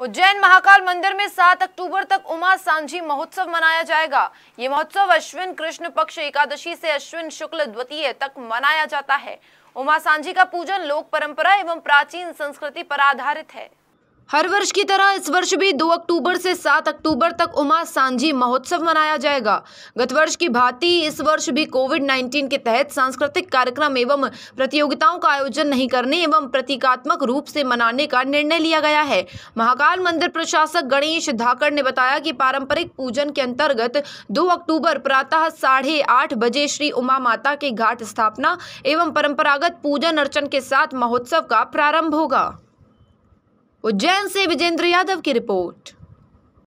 उज्जैन महाकाल मंदिर में 7 अक्टूबर तक उमा सांझी महोत्सव मनाया जाएगा ये महोत्सव अश्विन कृष्ण पक्ष एकादशी से अश्विन शुक्ल द्वितीय तक मनाया जाता है उमा सांझी का पूजन लोक परंपरा एवं प्राचीन संस्कृति पर आधारित है हर वर्ष की तरह इस वर्ष भी 2 अक्टूबर से 7 अक्टूबर तक उमा सांझी महोत्सव मनाया जाएगा गत वर्ष की भांति इस वर्ष भी कोविड 19 के तहत सांस्कृतिक कार्यक्रम एवं प्रतियोगिताओं का आयोजन नहीं करने एवं प्रतीकात्मक रूप से मनाने का निर्णय लिया गया है महाकाल मंदिर प्रशासक गणेश धाकड़ ने बताया कि पारंपरिक पूजन के अंतर्गत दो अक्टूबर प्रातः साढ़े आठ बजे श्री उमा माता के घाट स्थापना एवं परम्परागत पूजन अर्चन के साथ महोत्सव का प्रारंभ होगा उज्जैन से विजेंद्र यादव की रिपोर्ट